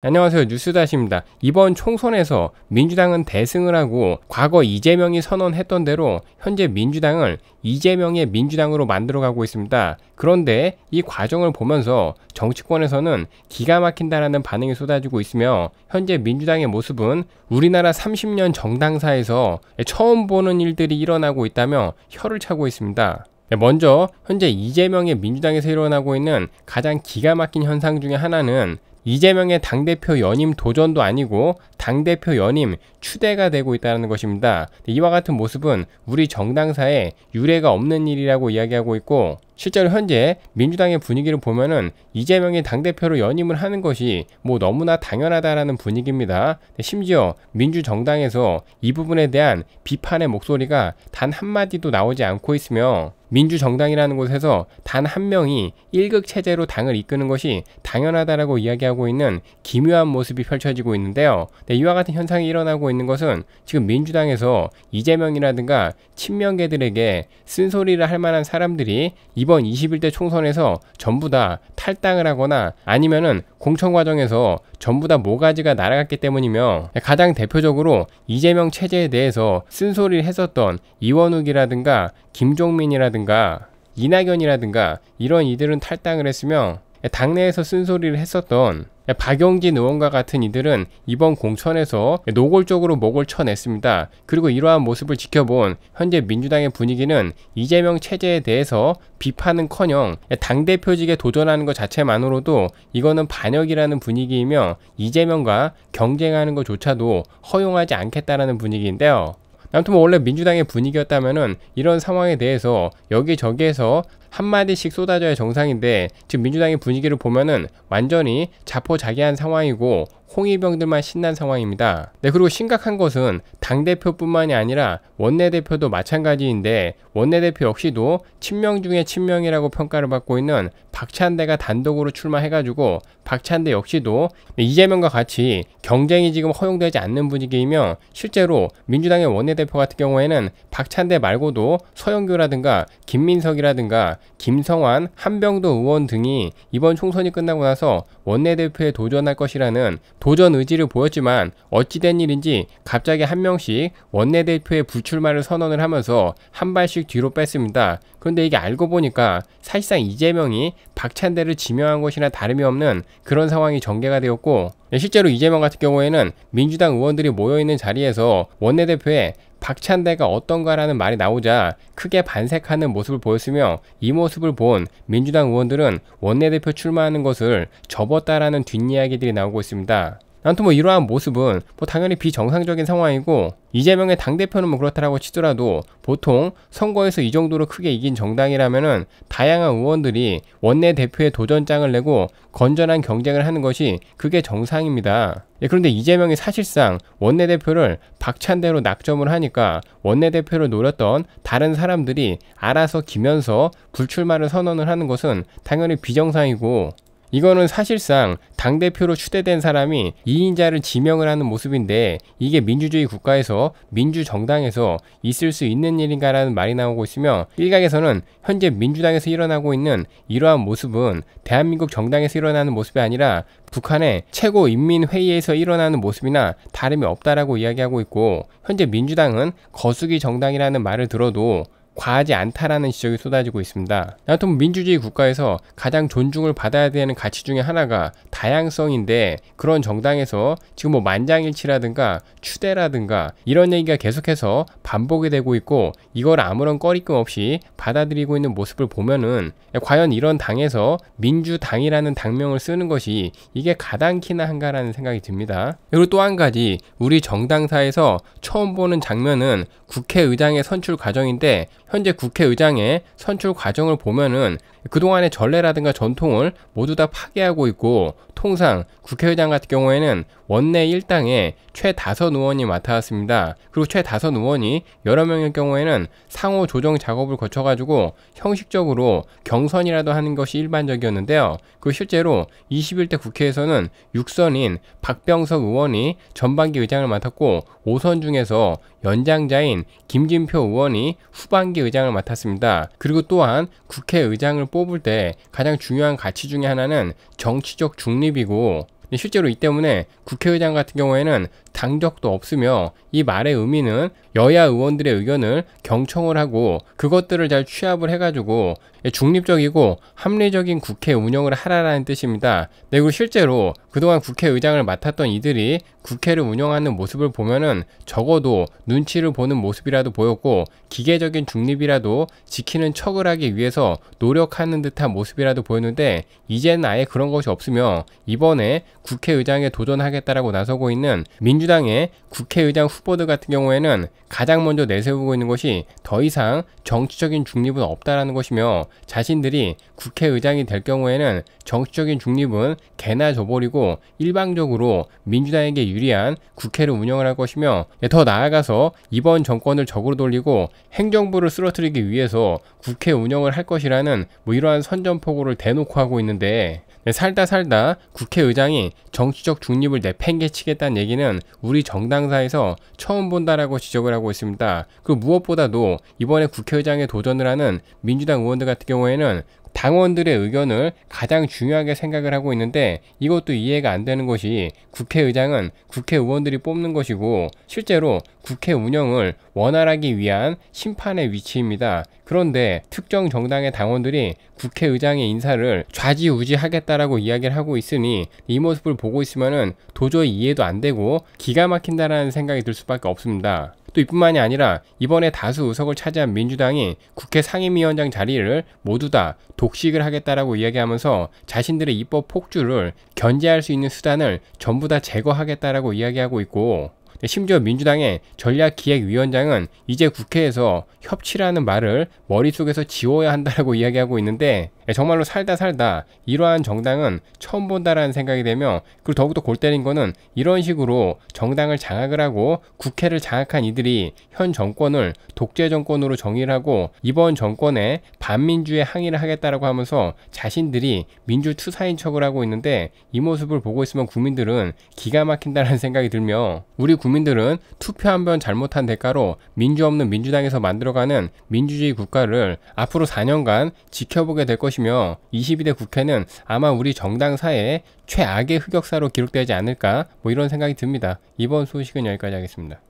안녕하세요. 뉴스다시입니다. 이번 총선에서 민주당은 대승을 하고 과거 이재명이 선언했던 대로 현재 민주당을 이재명의 민주당으로 만들어가고 있습니다. 그런데 이 과정을 보면서 정치권에서는 기가 막힌다라는 반응이 쏟아지고 있으며 현재 민주당의 모습은 우리나라 30년 정당사에서 처음 보는 일들이 일어나고 있다며 혀를 차고 있습니다. 네, 먼저 현재 이재명의 민주당에서 일어나고 있는 가장 기가 막힌 현상 중의 하나는 이재명의 당대표 연임 도전도 아니고 당대표 연임 추대가 되고 있다는 것입니다. 이와 같은 모습은 우리 정당사에 유례가 없는 일이라고 이야기하고 있고 실제로 현재 민주당의 분위기를 보면은 이재명이 당대표로 연임을 하는 것이 뭐 너무나 당연하다라는 분위기입니다. 심지어 민주정당에서 이 부분에 대한 비판의 목소리가 단 한마디도 나오지 않고 있으며 민주정당이라는 곳에서 단 한 명이 일극 체제로 당을 이끄는 것이 당연하다라고 이야기하고 있는 기묘한 모습이 펼쳐지고 있는데요. 네, 이와 같은 현상이 일어나고 있는 것은 지금 민주당에서 이재명이라든가 친명계들에게 쓴소리를 할 만한 사람들이 이 이번 21대 총선에서 전부 다 탈당을 하거나 아니면은 공천 과정에서 전부 다 모가지가 날아갔기 때문이며 가장 대표적으로 이재명 체제에 대해서 쓴소리를 했었던 이원욱이라든가 김종민이라든가 이낙연이라든가 이런 이들은 탈당을 했으며 당내에서 쓴소리를 했었던 박용진 의원과 같은 이들은 이번 공천에서 노골적으로 목을 쳐냈습니다. 그리고 이러한 모습을 지켜본 현재 민주당의 분위기는 이재명 체제에 대해서 비판은커녕 당대표직에 도전하는 것 자체만으로도 이거는 반역이라는 분위기이며 이재명과 경쟁하는 것조차도 허용하지 않겠다라는 분위기인데요. 아무튼 뭐 원래 민주당의 분위기였다면 이런 상황에 대해서 여기저기에서 한마디씩 쏟아져야 정상인데 지금 민주당의 분위기를 보면은 완전히 자포자기한 상황이고 홍위병들만 신난 상황입니다. 네, 그리고 심각한 것은 당대표뿐만이 아니라 원내대표도 마찬가지인데 원내대표 역시도 친명 중에 친명이라고 평가를 받고 있는 박찬대가 단독으로 출마해가지고 박찬대 역시도 이재명과 같이 경쟁이 지금 허용되지 않는 분위기이며 실제로 민주당의 원내대표 같은 경우에는 박찬대 말고도 서영교라든가 김민석이라든가 김성환, 한병도 의원 등이 이번 총선이 끝나고 나서 원내대표에 도전할 것이라는 도전 의지를 보였지만 어찌된 일인지 갑자기 한 명씩 원내대표의 불출마를 선언을 하면서 한 발씩 뒤로 뺐습니다. 그런데 이게 알고 보니까 사실상 이재명이 박찬대를 지명한 것이나 다름이 없는 그런 상황이 전개가 되었고 예, 실제로 이재명 같은 경우에는 민주당 의원들이 모여있는 자리에서 원내대표에 박찬 대가 어떤가라는 말이 나오자 크게 반색하는 모습을 보였으며 이 모습을 본 민주당 의원들은 원내대표 출마하는 것을 접었다라는 뒷이야기들이 나오고 있습니다. 아무튼 뭐 이러한 모습은 뭐 당연히 비정상적인 상황이고 이재명의 당대표는 뭐 그렇다라고 치더라도 보통 선거에서 이 정도로 크게 이긴 정당이라면은 다양한 의원들이 원내대표의 도전장을 내고 건전한 경쟁을 하는 것이 그게 정상입니다. 예, 그런데 이재명이 사실상 원내대표를 박찬대로 낙점을 하니까 원내대표를 노렸던 다른 사람들이 알아서 기면서 불출마를 선언을 하는 것은 당연히 비정상이고 이거는 사실상 당대표로 추대된 사람이 2인자를 지명을 하는 모습인데 이게 민주주의 국가에서 민주정당에서 있을 수 있는 일인가라는 말이 나오고 있으며 일각에서는 현재 민주당에서 일어나고 있는 이러한 모습은 대한민국 정당에서 일어나는 모습이 아니라 북한의 최고인민회의에서 일어나는 모습이나 다름이 없다라고 이야기하고 있고 현재 민주당은 거수기 정당이라는 말을 들어도 과하지 않다라는 지적이 쏟아지고 있습니다. 나토 민주주의 국가에서 가장 존중을 받아야 되는 가치 중에 하나가 다양성인데 그런 정당에서 지금 뭐 만장일치라든가 추대라든가 이런 얘기가 계속해서 반복이 되고 있고 이걸 아무런 꺼리낌 없이 받아들이고 있는 모습을 보면은 과연 이런 당에서 민주당이라는 당명을 쓰는 것이 이게 가당키나 한가라는 생각이 듭니다. 그리고 또 한 가지 우리 정당사에서 처음 보는 장면은 국회의장의 선출 과정인데 현재 국회의장의 선출 과정을 보면은 그동안의 전례라든가 전통을 모두 다 파괴하고 있고 통상 국회의장 같은 경우에는 원내 1당에 최다선 의원이 맡아왔습니다. 그리고 최다선 의원이 여러 명의 경우에는 상호 조정 작업을 거쳐가지고 형식적으로 경선이라도 하는 것이 일반적이었는데요. 그 실제로 21대 국회에서는 6선인 박병석 의원이 전반기 의장을 맡았고 5선 중에서 연장자인 김진표 의원이 후반기 상임위 의장을 맡았습니다. 그리고 또한 국회의장을 뽑을 때 가장 중요한 가치 중의 하나는 정치적 중립이고 실제로 이 때문에 국회의장 같은 경우에는 당적도 없으며 이 말의 의미는 여야 의원들의 의견을 경청을 하고 그것들을 잘 취합을 해가지고 예, 중립적이고 합리적인 국회 운영을 하라라는 뜻입니다. 네, 그리고 실제로 그동안 국회의장을 맡았던 이들이 국회를 운영하는 모습을 보면은 적어도 눈치를 보는 모습이라도 보였고 기계적인 중립이라도 지키는 척을 하기 위해서 노력하는 듯한 모습이라도 보였는데 이제는 아예 그런 것이 없으며 이번에 국회의장에 도전하겠다라고 나서고 있는 민주 민주당의 국회의장 후보들 같은 경우에는 가장 먼저 내세우고 있는 것이 더 이상 정치적인 중립은 없다라는 것이며 자신들이 국회의장이 될 경우에는 정치적인 중립은 개나 줘버리고 일방적으로 민주당에게 유리한 국회를 운영을 할 것이며 예, 더 나아가서 이번 정권을 적으로 돌리고 행정부를 쓰러뜨리기 위해서 국회 운영을 할 것이라는 뭐 이러한 선전포고를 대놓고 하고 있는데 네, 살다 살다 국회의장이 정치적 중립을 내팽개치겠다는 얘기는 우리 정당사에서 처음 본다라고 지적을 하고 있습니다. 그 무엇보다도 이번에 국회의장에 도전을 하는 민주당 의원들 같은 경우에는 당원들의 의견을 가장 중요하게 생각을 하고 있는데 이것도 이해가 안 되는 것이 국회의장은 국회의원들이 뽑는 것이고 실제로 국회 운영을 원활하기 위한 심판의 위치입니다. 그런데 특정 정당의 당원들이 국회의장의 인사를 좌지우지하겠다라고 이야기를 하고 있으니 이 모습을 보고 있으면 도저히 이해도 안 되고 기가 막힌다라는 생각이 들 수밖에 없습니다. 또 이뿐만이 아니라 이번에 다수 의석을 차지한 민주당이 국회 상임위원장 자리를 모두 다 독식을 하겠다라고 이야기하면서 자신들의 입법 폭주를 견제할 수 있는 수단을 전부 다 제거하겠다라고 이야기하고 있고 심지어 민주당의 전략기획위원장은 이제 국회에서 협치라는 말을 머릿속에서 지워야 한다고 이야기하고 있는데 예, 정말로 살다 살다 이러한 정당은 처음 본다라는 생각이 되며 그리고 더욱더 골 때린 거는 이런 식으로 정당을 장악을 하고 국회를 장악한 이들이 현 정권을 독재 정권으로 정의를 하고 이번 정권에 반민주의 항의를 하겠다라고 하면서 자신들이 민주 투사인 척을 하고 있는데 이 모습을 보고 있으면 국민들은 기가 막힌다라는 생각이 들며 우리 국민 국민들은 투표 한 번 잘못한 대가로 민주 없는 민주당에서 만들어가는 민주주의 국가를 앞으로 4년간 지켜보게 될 것이며 22대 국회는 아마 우리 정당 사에 회 최악의 흑역사로 기록되지 않을까 뭐 이런 생각이 듭니다. 이번 소식은 여기까지 하겠습니다.